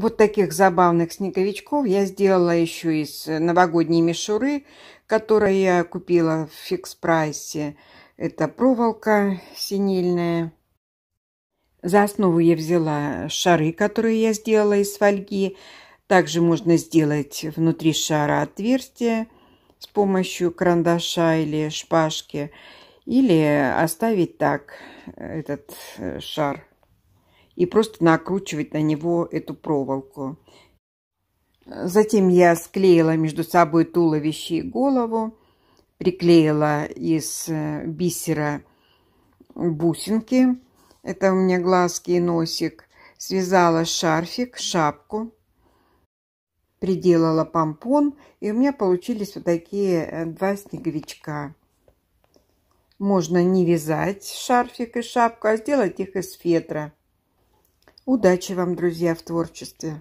Вот таких забавных снеговичков я сделала еще из э, новогодней мишуры, которую я купила в фикс-прайсе. Это проволока синильная. За основу я взяла шары, которые я сделала из фольги. Также можно сделать внутри шара отверстие с помощью карандаша или шпажки. Или оставить так э, этот э, шар и просто накручивать на него эту проволоку. Затем я склеила между собой туловище и голову, приклеила из э, бисера бусинки, это у меня глазки и носик, связала шарфик, шапку, приделала помпон, и у меня получились вот такие э, два снеговичка. Можно не вязать шарфик и шапку, а сделать их из фетра. Удачи вам, друзья, в творчестве!